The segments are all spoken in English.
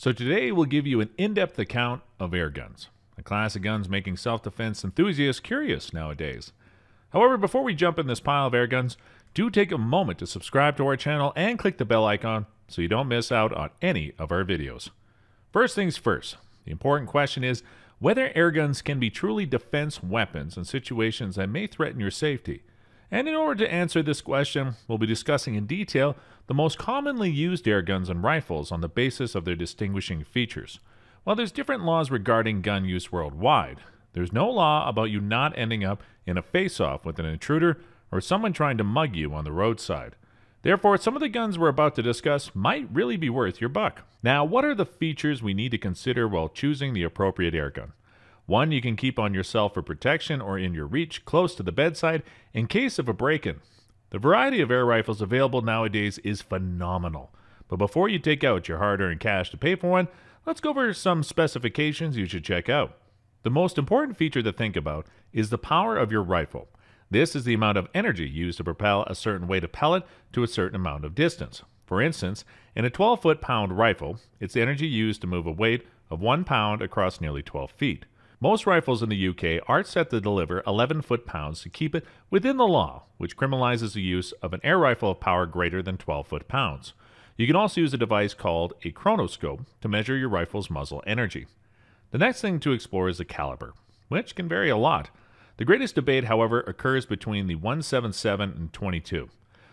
So today we'll give you an in-depth account of air guns, a class of guns making self-defense enthusiasts curious nowadays. However, before we jump in this pile of air guns, do take a moment to subscribe to our channel and click the bell icon so you don't miss out on any of our videos. First things first, the important question is whether air guns can be truly defense weapons in situations that may threaten your safety. And in order to answer this question, we'll be discussing in detail the most commonly used air guns and rifles on the basis of their distinguishing features. While there's different laws regarding gun use worldwide, there's no law about you not ending up in a face-off with an intruder or someone trying to mug you on the roadside. Therefore, some of the guns we're about to discuss might really be worth your buck. Now, what are the features we need to consider while choosing the appropriate airgun? One you can keep on yourself for protection or in your reach close to the bedside in case of a break in. The variety of air rifles available nowadays is phenomenal. But before you take out your hard earned cash to pay for one, let's go over some specifications you should check out. The most important feature to think about is the power of your rifle. This is the amount of energy used to propel a certain weight of pellet to a certain amount of distance. For instance, in a 12 foot pound rifle, it's the energy used to move a weight of 1 pound across nearly 12 feet. Most rifles in the UK are set to deliver 11 foot pounds to keep it within the law, which criminalizes the use of an air rifle of power greater than 12 foot pounds. You can also use a device called a chronoscope to measure your rifle's muzzle energy. The next thing to explore is the caliber, which can vary a lot. The greatest debate, however, occurs between the 177 and 22,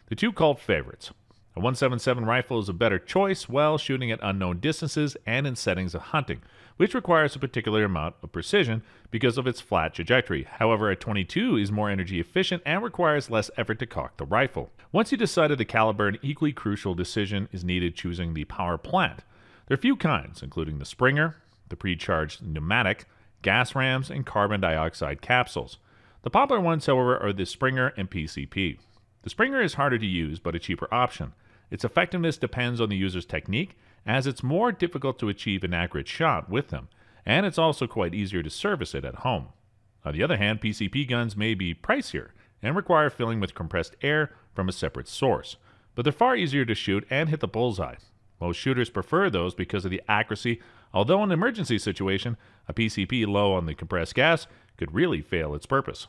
the two cult favorites. A 177 rifle is a better choice while shooting at unknown distances and in settings of hunting, which requires a particular amount of precision because of its flat trajectory. However, a 22 is more energy efficient and requires less effort to cock the rifle. Once you decided the caliber, an equally crucial decision is needed choosing the power plant. There are few kinds, including the Springer, the precharged pneumatic, gas rams, and carbon dioxide capsules. The popular ones, however, are the Springer and PCP. The Springer is harder to use but a cheaper option. Its effectiveness depends on the user's technique, as it's more difficult to achieve an accurate shot with them, and it's also quite easier to service it at home. On the other hand, PCP guns may be pricier and require filling with compressed air from a separate source, but they're far easier to shoot and hit the bullseye. Most shooters prefer those because of the accuracy, although in an emergency situation, a PCP low on the compressed gas could really fail its purpose.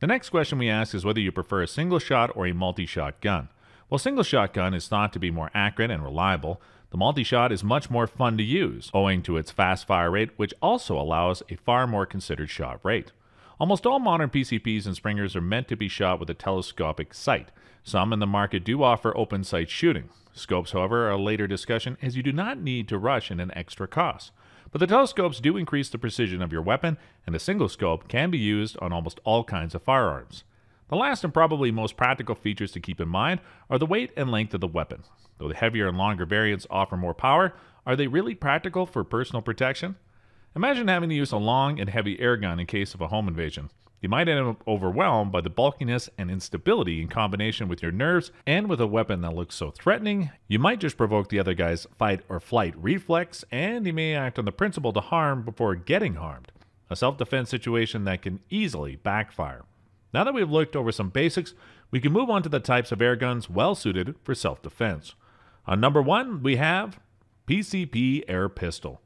The next question we ask is whether you prefer a single shot or a multi shot gun. While single shotgun is thought to be more accurate and reliable, the multi-shot is much more fun to use, owing to its fast fire rate, which also allows a far more considered shot rate. Almost all modern PCPs and Springers are meant to be shot with a telescopic sight. Some in the market do offer open sight shooting. Scopes, however, are a later discussion as you do not need to rush in an extra cost. But the telescopes do increase the precision of your weapon, and a single scope can be used on almost all kinds of firearms. The last and probably most practical features to keep in mind are the weight and length of the weapon. Though the heavier and longer variants offer more power, are they really practical for personal protection? Imagine having to use a long and heavy airgun in case of a home invasion. You might end up overwhelmed by the bulkiness and instability in combination with your nerves, and with a weapon that looks so threatening, you might just provoke the other guy's fight or flight reflex, and he may act on the principle to harm before getting harmed. A self defense situation that can easily backfire. Now that we've looked over some basics, we can move on to the types of air guns well suited for self defense. On number one, we have PCP air pistol.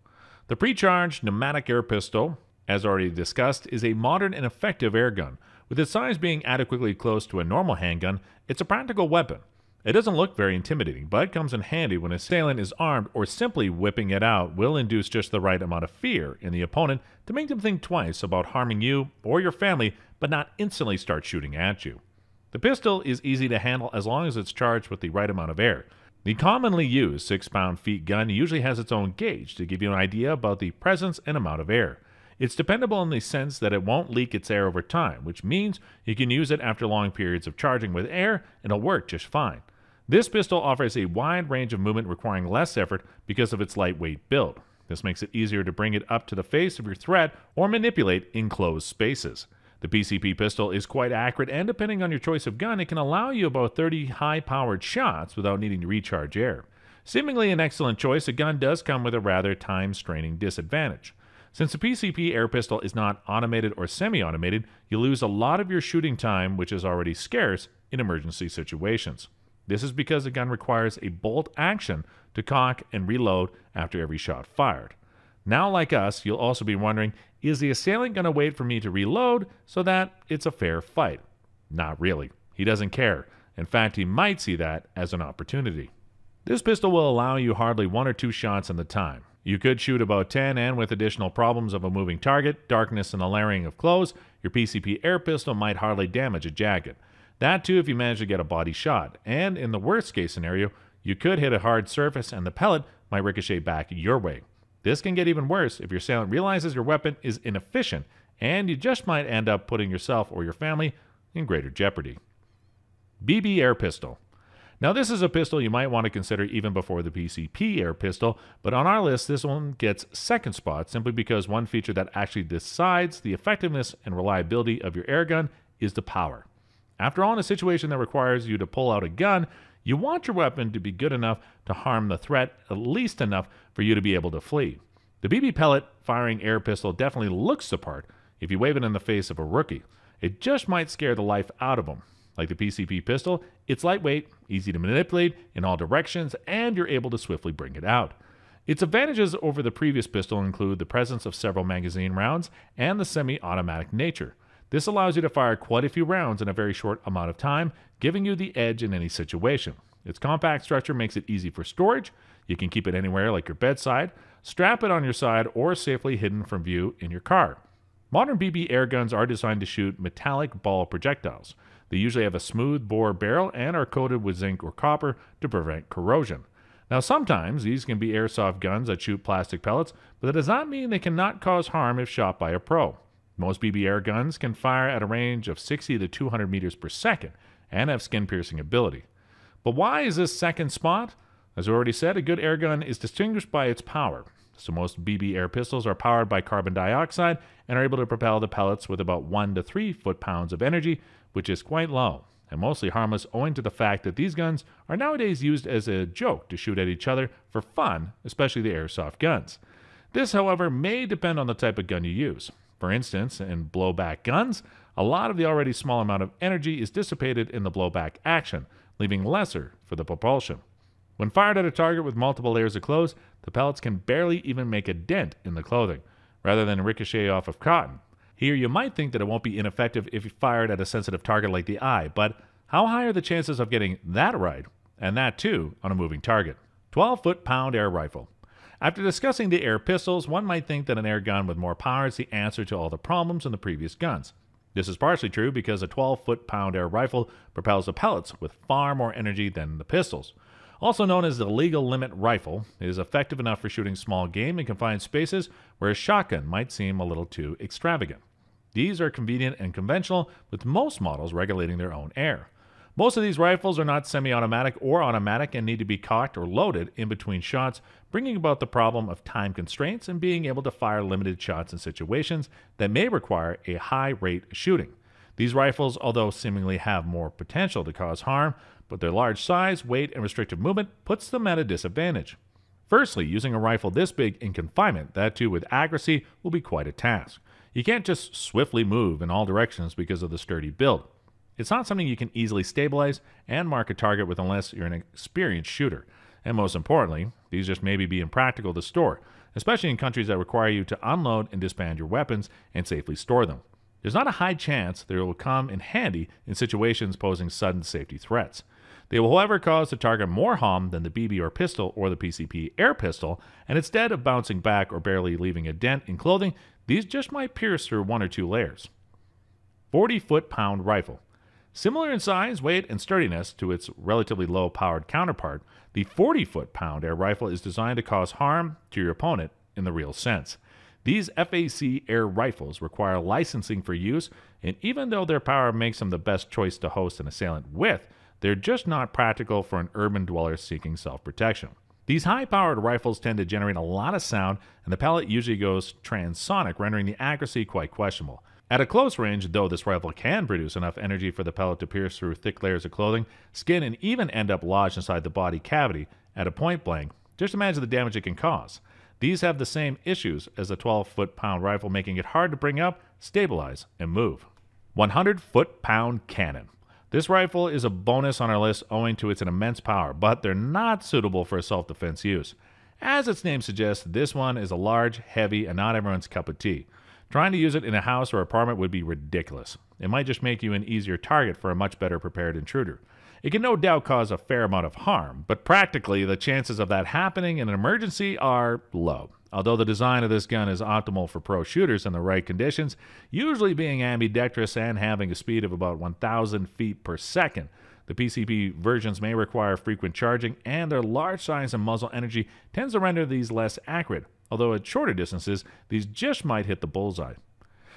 The precharged pneumatic air pistol, as already discussed, is a modern and effective air gun. With its size being adequately close to a normal handgun, it's a practical weapon. It doesn't look very intimidating, but it comes in handy when assailant is armed or simply whipping it out will induce just the right amount of fear in the opponent to make them think twice about harming you or your family, but not instantly start shooting at you. The pistol is easy to handle as long as it's charged with the right amount of air. The commonly used 6 pound feet gun usually has its own gauge to give you an idea about the presence and amount of air. It's dependable in the sense that it won't leak its air over time, which means you can use it after long periods of charging with air and it'll work just fine. This pistol offers a wide range of movement requiring less effort because of its lightweight build. This makes it easier to bring it up to the face of your threat or manipulate enclosed spaces. The PCP pistol is quite accurate, and depending on your choice of gun, it can allow you about 30 high powered shots without needing to recharge air. Seemingly an excellent choice, a gun does come with a rather time straining disadvantage. Since the PCP air pistol is not automated or semi automated, you lose a lot of your shooting time, which is already scarce in emergency situations. This is because the gun requires a bolt action to cock and reload after every shot fired. Now, like us, you'll also be wondering is the assailant going to wait for me to reload so that it's a fair fight? Not really. He doesn't care. In fact, he might see that as an opportunity. This pistol will allow you hardly one or two shots in the time. You could shoot about 10, and with additional problems of a moving target, darkness, and the layering of clothes, your PCP air pistol might hardly damage a jacket. That too if you manage to get a body shot. And in the worst case scenario, you could hit a hard surface and the pellet might ricochet back your way. This can get even worse if your assailant realizes your weapon is inefficient and you just might end up putting yourself or your family in greater jeopardy. BB Air Pistol. Now, this is a pistol you might want to consider even before the PCP air pistol, but on our list, this one gets second spot simply because one feature that actually decides the effectiveness and reliability of your air gun is the power. After all, in a situation that requires you to pull out a gun, you want your weapon to be good enough to harm the threat, at least enough for you to be able to flee. The BB pellet firing air pistol definitely looks the part if you wave it in the face of a rookie. It just might scare the life out of them. Like the PCP pistol, it's lightweight, easy to manipulate in all directions, and you're able to swiftly bring it out. Its advantages over the previous pistol include the presence of several magazine rounds and the semi automatic nature. This allows you to fire quite a few rounds in a very short amount of time, giving you the edge in any situation. Its compact structure makes it easy for storage. You can keep it anywhere, like your bedside, strap it on your side, or safely hidden from view in your car. Modern BB air guns are designed to shoot metallic ball projectiles. They usually have a smooth bore barrel and are coated with zinc or copper to prevent corrosion. Now, sometimes these can be airsoft guns that shoot plastic pellets, but that does not mean they cannot cause harm if shot by a pro. Most BB air guns can fire at a range of 60 to 200 meters per second and have skin piercing ability. But why is this second spot? As already said, a good air gun is distinguished by its power. So most BB air pistols are powered by carbon dioxide and are able to propel the pellets with about 1 to 3 foot-pounds of energy, which is quite low and mostly harmless owing to the fact that these guns are nowadays used as a joke to shoot at each other for fun, especially the airsoft guns. This, however, may depend on the type of gun you use. For instance, in blowback guns, a lot of the already small amount of energy is dissipated in the blowback action, leaving lesser for the propulsion. When fired at a target with multiple layers of clothes, the pellets can barely even make a dent in the clothing, rather than ricochet off of cotton. Here, you might think that it won't be ineffective if fired at a sensitive target like the eye, but how high are the chances of getting that right, and that too on a moving target? 12 foot pound air rifle. After discussing the air pistols, one might think that an air gun with more power is the answer to all the problems in the previous guns. This is partially true because a 12 foot pound air rifle propels the pellets with far more energy than the pistols. Also known as the legal limit rifle, it is effective enough for shooting small game in confined spaces where a shotgun might seem a little too extravagant. These are convenient and conventional, with most models regulating their own air. Most of these rifles are not semi automatic or automatic and need to be cocked or loaded in between shots, bringing about the problem of time constraints and being able to fire limited shots in situations that may require a high rate of shooting. These rifles, although seemingly have more potential to cause harm, but their large size, weight, and restrictive movement puts them at a disadvantage. Firstly, using a rifle this big in confinement, that too with accuracy, will be quite a task. You can't just swiftly move in all directions because of the sturdy build. It's not something you can easily stabilize and mark a target with unless you're an experienced shooter. And most importantly, these just may be impractical to store, especially in countries that require you to unload and disband your weapons and safely store them. There's not a high chance that it will come in handy in situations posing sudden safety threats. They will, however, cause the target more harm than the BB or pistol or the PCP air pistol, and instead of bouncing back or barely leaving a dent in clothing, these just might pierce through one or two layers. 40 foot pound rifle. Similar in size, weight, and sturdiness to its relatively low powered counterpart, the 40 foot pound air rifle is designed to cause harm to your opponent in the real sense. These FAC air rifles require licensing for use, and even though their power makes them the best choice to host an assailant with, they're just not practical for an urban dweller seeking self protection. These high powered rifles tend to generate a lot of sound, and the pellet usually goes transonic, rendering the accuracy quite questionable. At a close range, though this rifle can produce enough energy for the pellet to pierce through thick layers of clothing, skin, and even end up lodged inside the body cavity at a point blank, just imagine the damage it can cause. These have the same issues as a 12 foot pound rifle, making it hard to bring up, stabilize, and move. 100 foot pound cannon. This rifle is a bonus on our list owing to its immense power, but they're not suitable for self defense use. As its name suggests, this one is a large, heavy, and not everyone's cup of tea. Trying to use it in a house or apartment would be ridiculous. It might just make you an easier target for a much better prepared intruder. It can no doubt cause a fair amount of harm, but practically the chances of that happening in an emergency are low. Although the design of this gun is optimal for pro shooters in the right conditions, usually being ambidextrous and having a speed of about 1,000 feet per second, the PCP versions may require frequent charging, and their large size and muzzle energy tends to render these less accurate although at shorter distances, these just might hit the bullseye.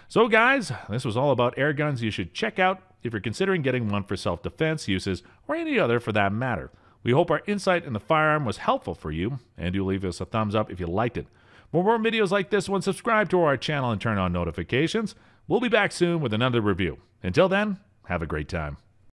So, guys, this was all about air guns you should check out if you're considering getting one for self defense uses or any other for that matter. We hope our insight in the firearm was helpful for you, and do leave us a thumbs up if you liked it. For more videos like this one, subscribe to our channel and turn on notifications. We'll be back soon with another review. Until then, have a great time.